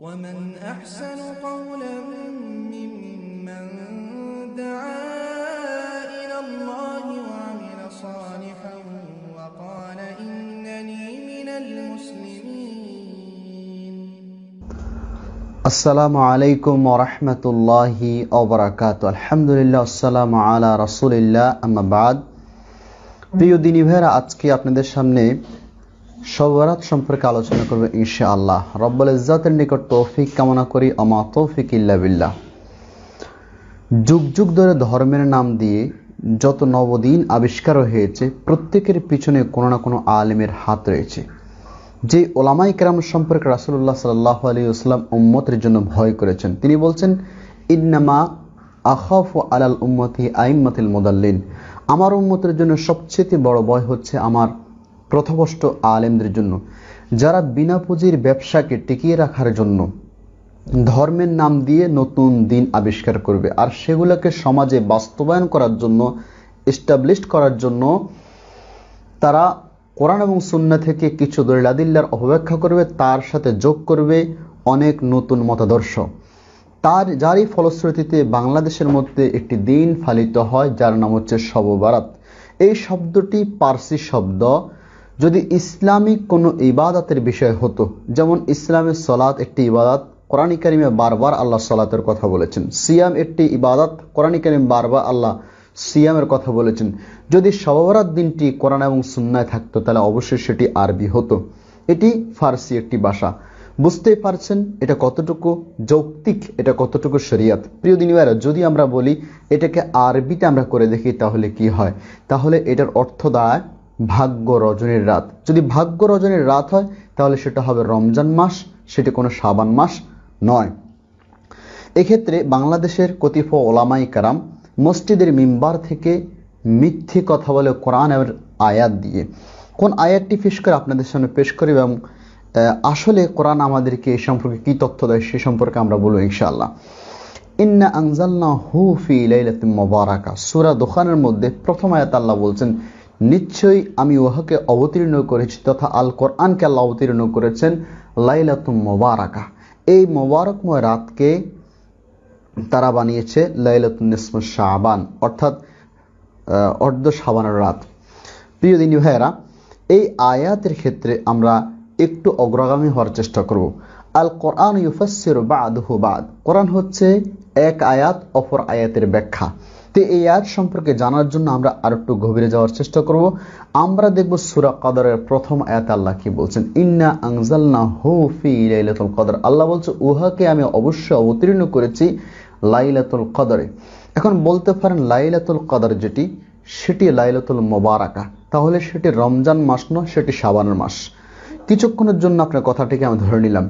ومن أحسن قولا ممن دعا إلى الله وعمل صالحا وقال إنني من المسلمين السلام عليكم ورحمة الله وبركاته الحمد لله والسلام على رسول الله أما بعد প্রিয় দিনী ভাইরা আজকে আপনাদের সামনে সবরাত সম্পর্কে আলোচনা করবে ইনশা আল্লাহ রব্বল ইজাতের নিকট তৌফিক কামনা করি অমা তৌফিক ইল্লা বিল্লাহ যুগ যুগ ধরে ধর্মের নাম দিয়ে যত নবদিন আবিষ্কার হয়েছে প্রত্যেকের পিছনে কোনো না কোনো আলেমের হাত রয়েছে যে ওলামাই কেরাম সম্পর্কে রাসুল্লাহ সাল্লাহ আলী আসলাম উম্মতের জন্য ভয় করেছেন তিনি বলছেন ইন্নামা আখফ আলাল উম্মতি আইম্মতিল মোদাল্লিন আমার উম্মতের জন্য সবচেয়ে বড় ভয় হচ্ছে আমার প্রথমষ্ট আলেমদের জন্য যারা বিনা পুঁজির ব্যবসাকে টিকিয়ে রাখার জন্য ধর্মের নাম দিয়ে নতুন দিন আবিষ্কার করবে আর সেগুলোকে সমাজে বাস্তবায়ন করার জন্য এস্টাবলিশ করার জন্য তারা কোরআন এবং সুন্না থেকে কিছু দলিলাদিল্লার অপব্যাখ্যা করবে তার সাথে যোগ করবে অনেক নতুন মতাদর্শ তার যারই ফলশ্রুতিতে বাংলাদেশের মধ্যে একটি দিন পালিত হয় যার নাম হচ্ছে শব বারাত এই শব্দটি পার্সি শব্দ যদি ইসলামিক কোনো ইবাদাতের বিষয় হতো যেমন ইসলামের সলাৎ একটি ইবাদাত কোরআন কারিমে বারবার আল্লাহ সলাতের কথা বলেছেন সিয়াম একটি ইবাদাত কোরআন কারিম বারবার আল্লাহ সিয়ামের কথা বলেছেন যদি সবরাত দিনটি কোরআন এবং সুন্নায় থাকতো তাহলে অবশ্যই সেটি আরবি হতো এটি ফার্সি একটি ভাষা বুঝতেই পারছেন এটা কতটুকু যৌক্তিক এটা কতটুকু শরিয়াত প্রিয় দিনীরা যদি আমরা বলি এটাকে আরবিতে আমরা করে দেখি তাহলে কি হয় তাহলে এটার অর্থ দাঁড়ায় ভাগ্য রজনীর রাত যদি ভাগ্য রজনীর রাত হয় তাহলে সেটা হবে রমজান মাস সেটি কোনো সাবান মাস নয় এক্ষেত্রে বাংলাদেশের কতিফ ওলামাই কারাম মসজিদের মিম্বার থেকে মিথ্যে কথা বলে কোরআন আয়াত দিয়ে কোন আয়াতটি পেশ করে আপনাদের সামনে পেশ করি এবং আসলে কোরআন আমাদেরকে এ সম্পর্কে কী তথ্য দেয় সে সম্পর্কে আমরা বলব ইনশাআল্লাহ ইন্না আংজাল্না হুফি ফি মোবারাকা সুরা দোকানের মধ্যে প্রথম আয়াত আল্লাহ বলছেন নিশ্চয়ই আমি উহাকে অবতীর্ণ করেছি তথা আল কোরআনকে আল্লাহ অবতীর্ণ করেছেন লাইলাতুম মোবারকা এই মোবারকময় রাতকে তারা বানিয়েছে লাইলাতুন্নিসম শাহবান অর্থাৎ অর্ধ শাবানের রাত প্রিয় দিনী ভাইয়েরা এই আয়াতের ক্ষেত্রে আমরা একটু অগ্রগামী হওয়ার চেষ্টা করব আল কোরআন ইউফাসির বাদ হু বাদ কোরআন হচ্ছে এক আয়াত অপর আয়াতের ব্যাখ্যা তে এই আয়াত সম্পর্কে জানার জন্য আমরা আর একটু গভীরে যাওয়ার চেষ্টা করব আমরা দেখব সুরা কদরের প্রথম আয়াত আল্লাহ কি বলছেন ইন্না আংজালনা হু ফি লাইলাতুল কদর আল্লাহ বলছে উহাকে আমি অবশ্যই অবতীর্ণ করেছি লাইলাতুল কদরে এখন বলতে পারেন লাইলাতুল কদর যেটি সেটি লাইলাতুল মোবারাকা তাহলে সেটি রমজান মাস নয় সেটি সাবানের মাস কিছুক্ষণের জন্য আপনার কথাটিকে আমি ধরে নিলাম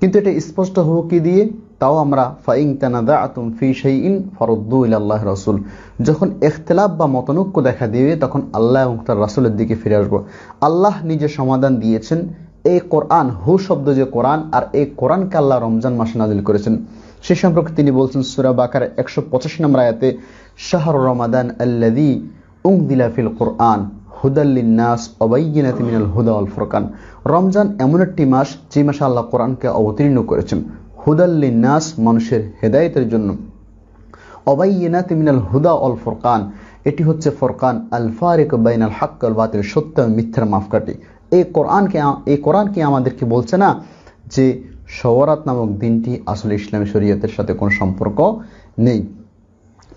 কিন্তু এটা স্পষ্ট হোক কি দিয়ে তাও আমরা ফাইং তানাদা আতুম ফি সেই ইন ফরদ্দু আল্লাহ রসুল যখন এখতলাফ বা মতনৈক্য দেখা দিবে তখন আল্লাহ এবং তার রাসুলের দিকে ফিরে আসবো আল্লাহ নিজে সমাধান দিয়েছেন এই কোরআন হু শব্দ যে কোরআন আর এই কোরআনকে আল্লাহ রমজান মাসে নাজিল করেছেন সে সম্পর্কে তিনি বলছেন সুরা বাকার একশো পঁচাশি নম্বর আয়াতে শাহর রমাদান আল্লাদি উং দিলাফিল কোরআন হুদাল্লিনাস অবাইনাত মিনাল হুদা আল রমজান এমন একটি মাস যে মাসে আল্লাহ কোরআনকে অবতীর্ণ করেছেন হুদাল্লিনাস মানুষের হেদায়তের জন্য অবাইনাত মিনাল হুদা অল ফোরকান এটি হচ্ছে ফরকান আল ফারেক বাইনাল হাক আল বাতিল সত্য মিথ্যার মাফকাটি এই কোরআনকে এই কোরআনকে আমাদেরকে বলছে না যে সওয়ারাত নামক দিনটি আসলে ইসলামী শরীয়তের সাথে কোনো সম্পর্ক নেই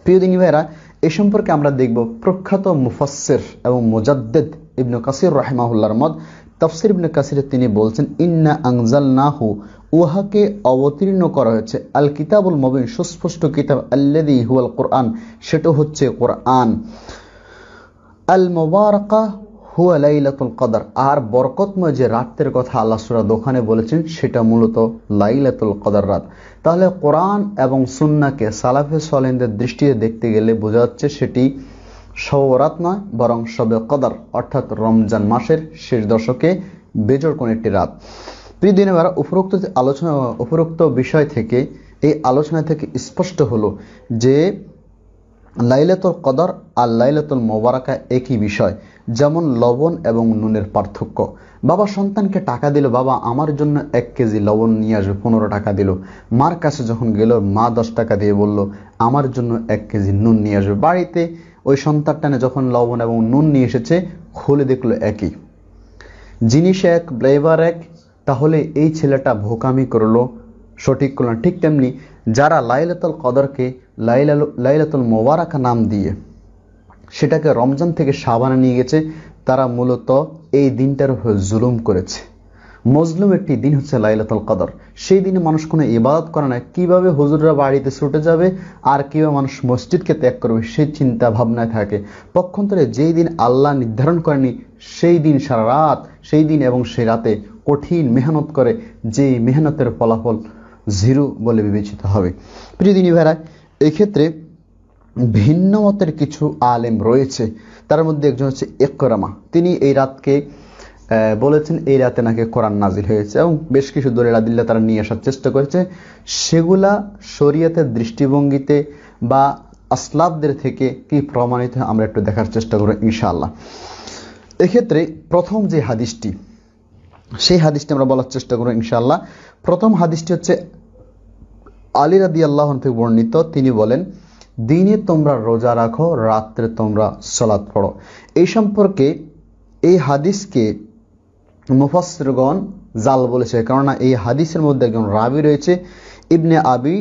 প্রিয় দিনী ভাইরা এ সম্পর্কে আমরা দেখব প্রখ্যাত মুফাসের এবং মোজাদ্দেদ ইবনু কাসির রাহেমাহুল্লার মত তফসির ইবনু কাসির তিনি বলছেন ইন্না আংজাল নাহু উহাকে অবতীর্ণ করা হয়েছে আল কিতাবুল মবিন সুস্পষ্ট কিতাব আল্লাদি হুয়াল কোরআন সেটা হচ্ছে কোরআন আল মোবারকা হুয়া লাইলাতুল কদর আর বরকতময় যে রাতের কথা আল্লাহ সুরা দোকানে বলেছেন সেটা মূলত লাইলাতুল কদর রাত তাহলে কোরআন এবং সুন্নাকে সালাফে সলেনদের দৃষ্টিতে দেখতে গেলে বোঝা যাচ্ছে সেটি সৌরাত নয় বরং সবে কদার অর্থাৎ রমজান মাসের শেষ দশকে বেজর কোন একটি রাত প্রিয় দিনে বেলা উপরোক্ত আলোচনা উপরোক্ত বিষয় থেকে এই আলোচনা থেকে স্পষ্ট হলো যে লাইলাতুল কদর আর লাইলাতুল মোবারকা একই বিষয় যেমন লবণ এবং নুনের পার্থক্য বাবা সন্তানকে টাকা দিল বাবা আমার জন্য এক কেজি লবণ নিয়ে আসবে পনেরো টাকা দিল মার কাছে যখন গেল মা দশ টাকা দিয়ে বলল আমার জন্য এক কেজি নুন নিয়ে আসবে বাড়িতে ওই সন্তানটানে যখন লবণ এবং নুন নিয়ে এসেছে খুলে দেখলো একই জিনিস এক ফ্লেভার এক তাহলে এই ছেলেটা ভোকামি করলো সঠিক করল ঠিক তেমনি যারা লাইলাতুল কদরকে লাইলাতুল মোবারাকা নাম দিয়ে সেটাকে রমজান থেকে সাবানে নিয়ে গেছে তারা মূলত এই দিনটার উপর জুলুম করেছে মজলুম একটি দিন হচ্ছে লাইলাতুল কদর সেই দিনে মানুষ কোনো ইবাদত করে না কীভাবে হুজুররা বাড়িতে ছুটে যাবে আর কীভাবে মানুষ মসজিদকে ত্যাগ করবে সেই চিন্তা ভাবনায় থাকে পক্ষান্তরে যেই দিন আল্লাহ নির্ধারণ করেনি সেই দিন সারা রাত সেই দিন এবং সেই রাতে কঠিন মেহনত করে যেই মেহনতের ফলাফল জিরো বলে বিবেচিত হবে প্রিয় দিনী ভাইরা এক্ষেত্রে ভিন্ন মতের কিছু আলেম রয়েছে তার মধ্যে একজন হচ্ছে একরামা তিনি এই রাতকে বলেছেন এই রাতে নাকি কোরআন নাজিল হয়েছে এবং বেশ কিছু আদিল্লা তারা নিয়ে আসার চেষ্টা করেছে সেগুলা শরিয়তের দৃষ্টিভঙ্গিতে বা আসলাবদের থেকে কি প্রমাণিত আমরা একটু দেখার চেষ্টা করব ইনশাআল্লাহ এক্ষেত্রে প্রথম যে হাদিসটি সেই হাদিসটি আমরা বলার চেষ্টা করব ইনশাআল্লাহ প্রথম হাদিসটি হচ্ছে আলী রাদি আল্লাহন থেকে বর্ণিত তিনি বলেন দিনে তোমরা রোজা রাখো রাত্রে তোমরা সলাদ পড়ো এই সম্পর্কে এই হাদিসকে মুফাসরগণ জাল বলেছে কেননা এই হাদিসের মধ্যে একজন রাবি রয়েছে ইবনে আবি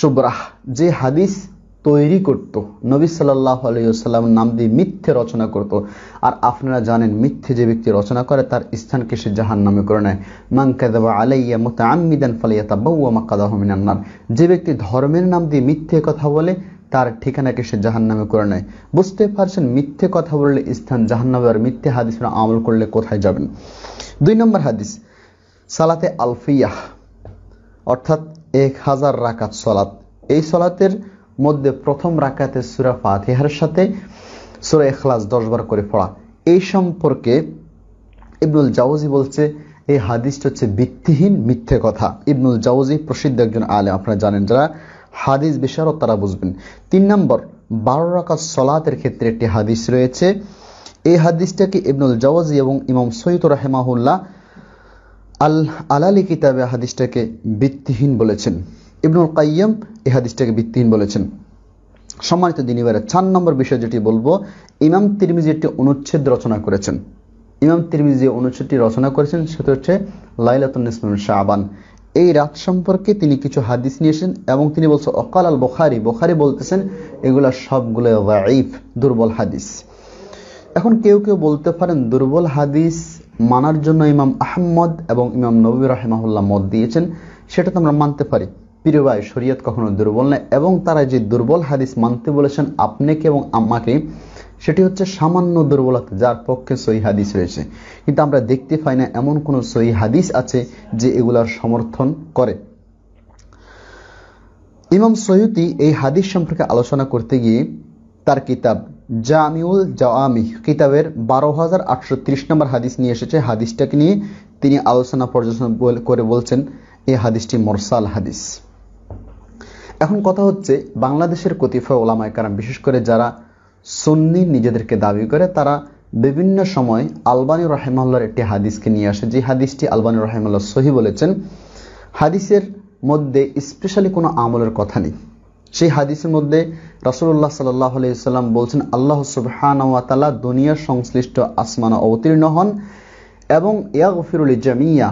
সুব্রাহ যে হাদিস তৈরি করত নবী সাল্লাহ আলিয়াল্লাম নাম দিয়ে মিথ্যে রচনা করত আর আপনারা জানেন মিথ্যে যে ব্যক্তি রচনা করে তার স্থানকে সে জাহান নামে করে নেয় মাংকাদা আলাইয়া মোতা আমিদান ফালাইয়া তাব্বাউয়া মাকাদাহমিনান্নার যে ব্যক্তি ধর্মের নাম দিয়ে মিথ্যে কথা বলে তার ঠিকানাকে সে জাহান নামে করে নেয় বুঝতে পারছেন মিথ্যে কথা বললে স্থান জাহান নামে আর মিথ্যে হাদিস আমল করলে কোথায় যাবেন দুই নম্বর হাদিস সালাতে আলফিয়াহ অর্থাৎ এক হাজার রাকাত সলাত এই সলাতের মধ্যে প্রথম রাকাতে সুরা ফাতিহার সাথে সুরা এখলাস দশ বার করে পড়া এই সম্পর্কে ইবনুল জাওজি বলছে এই হাদিসটা হচ্ছে ভিত্তিহীন মিথ্যে কথা ইবনুল জাওজি প্রসিদ্ধ একজন আলে আপনারা জানেন যারা হাদিস বিশারত তারা বুঝবেন তিন নম্বর বারো রাকাত সলাতের ক্ষেত্রে একটি হাদিস রয়েছে এই হাদিসটাকে ইবনুল জওয়াজি এবং ইমাম সৈয়দ রাহেমাহুল্লাহ আল আলালি কিতাবে হাদিসটাকে ভিত্তিহীন বলেছেন ইবনুল কাইয়াম এ হাদিসটাকে ভিত্তিহীন বলেছেন সম্মানিত দিনীবারে চার নম্বর বিষয় যেটি বলবো ইমাম তিরমিজি একটি অনুচ্ছেদ রচনা করেছেন ইমাম তিরমিজি অনুচ্ছেদটি রচনা করেছেন সেটা হচ্ছে লাইলাতুল ইসলাম শাহবান এই রাত সম্পর্কে তিনি কিছু হাদিস নিয়েছেন এবং তিনি বলছেন অকাল আল বোখারি বোখারি বলতেছেন এগুলো সবগুলো ওয়াইফ দুর্বল হাদিস এখন কেউ কেউ বলতে পারেন দুর্বল হাদিস মানার জন্য ইমাম আহম্মদ এবং ইমাম নবী রাহেমাহুল্লাহ মত দিয়েছেন সেটা তো আমরা মানতে পারি প্রিয় ভাই শরীয়ত কখনো দুর্বল নয় এবং তারা যে দুর্বল হাদিস মানতে বলেছেন আপনাকে এবং আমাকে সেটি হচ্ছে সামান্য দুর্বলতা যার পক্ষে সই হাদিস রয়েছে কিন্তু আমরা দেখতে পাই না এমন কোনো সই হাদিস আছে যে এগুলার সমর্থন করে ইমাম সৈয়দী এই হাদিস সম্পর্কে আলোচনা করতে গিয়ে তার কিতাব জামিউল জাওয়ামি কিতাবের বারো হাজার আটশো ত্রিশ নম্বর হাদিস নিয়ে এসেছে হাদিসটাকে নিয়ে তিনি আলোচনা পর্যালোচনা করে বলছেন এই হাদিসটি মরসাল হাদিস এখন কথা হচ্ছে বাংলাদেশের কতিফয় ওলামায় কারণ বিশেষ করে যারা সুন্নি নিজেদেরকে দাবি করে তারা বিভিন্ন সময় আলবানী রহেমাল্লার একটি হাদিসকে নিয়ে আসে যে হাদিসটি আলবানি রহেমাল্লা সহি বলেছেন হাদিসের মধ্যে স্পেশালি কোনো আমলের কথা নেই সেই হাদিসের মধ্যে রাসুল্লাহ সাল্লাহ আলাইসাল্লাম বলছেন আল্লাহ সুবহানওয়াতালা দুনিয়ার সংশ্লিষ্ট আসমানা অবতীর্ণ হন এবং ইয়াগফিরুল জামিয়া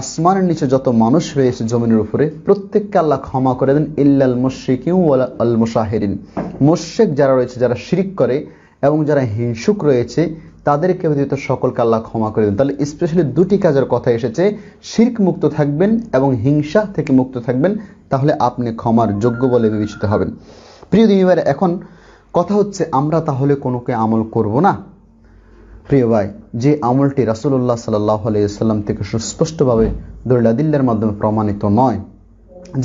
আসমানের নিচে যত মানুষ রয়েছে জমিনের উপরে প্রত্যেককে আল্লাহ ক্ষমা করে দেন ইল্লাল মুশরিকিউ আল মুশাহিরিন মুশরিক যারা রয়েছে যারা শিরিক করে এবং যারা হিংসুক রয়েছে তাদেরকে ব্যতীত সকলকে আল্লাহ ক্ষমা করে দেন তাহলে স্পেশালি দুটি কাজের কথা এসেছে শির্ক মুক্ত থাকবেন এবং হিংসা থেকে মুক্ত থাকবেন তাহলে আপনি ক্ষমার যোগ্য বলে বিবেচিত হবেন প্রিয় দিনীবার এখন কথা হচ্ছে আমরা তাহলে কোনোকে আমল করব না প্রিয় ভাই যে আমলটি রাসুল্লাহ সাল্লাম আলাইসাল্লাম থেকে সুস্পষ্টভাবে দৌলাদিল্লার মাধ্যমে প্রমাণিত নয়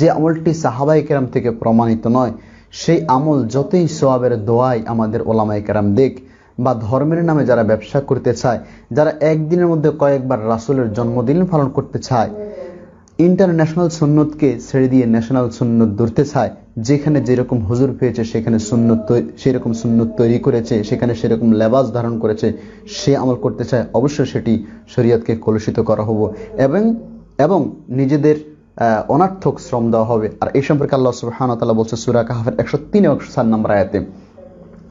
যে আমলটি সাহাবাই কেরাম থেকে প্রমাণিত নয় সেই আমল যতই সোয়াবের দোয়াই আমাদের ওলামাই কেরাম দেখ বা ধর্মের নামে যারা ব্যবসা করতে চায় যারা একদিনের মধ্যে কয়েকবার রাসুলের জন্মদিন পালন করতে চায় ইন্টারন্যাশনাল সুন্নতকে ছেড়ে দিয়ে ন্যাশনাল সুন্নত ধরতে চায় যেখানে যেরকম হুজুর পেয়েছে সেখানে সুন্নত সেরকম সুন্নত তৈরি করেছে সেখানে সেরকম লেবাস ধারণ করেছে সে আমল করতে চায় অবশ্যই সেটি শরীয়তকে কলুষিত করা হব এবং এবং নিজেদের অনার্থক শ্রম দেওয়া হবে আর এই সম্পর্কে আল্লাহ সুবাহানতাল্লাহ বলছে সুরা কাহাফের একশো তিন একশো সাত নাম্বার আয়াতে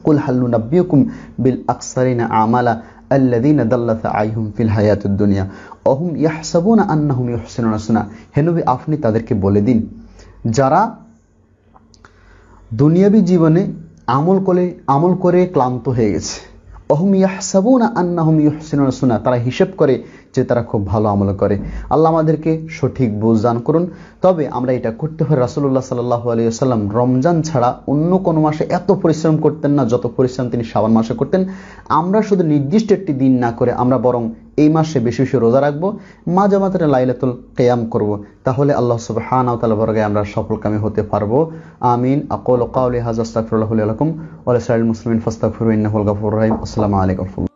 কুল হাল্লু নাব্বিয়কুম বিল আকসারিনা আমালা হেনবি আপনি তাদেরকে বলে দিন যারা দুনিয়াবি জীবনে আমল করে আমল করে ক্লান্ত হয়ে গেছে অহম ইয়াহসাবুনা আন্নাহুম ইহসেনুন আসনা তারা হিসেব করে যে তারা খুব ভালো আমল করে আল্লাহ আমাদেরকে সঠিক বুঝ দান করুন তবে আমরা এটা করতে হয় রাসুল্লাহ সাল্লাহ আসাল্লাম রমজান ছাড়া অন্য কোনো মাসে এত পরিশ্রম করতেন না যত পরিশ্রম তিনি সাবান মাসে করতেন আমরা শুধু নির্দিষ্ট একটি দিন না করে আমরা বরং এই মাসে বেশি বেশি রোজা রাখবো মাঝে মাঝে লাইলাতুল কেয়াম করব তাহলে আল্লাহ হান তাল বর্গে আমরা সফলকামী হতে পারবো আমিন আকল কাউলি হাজ আস্তাকুল্লাহ আলকুম আলসাইল মুসলিম ফাস্তাকুর ইন্নাহুল গাফুর রহিম আসসালামু আলাইকুম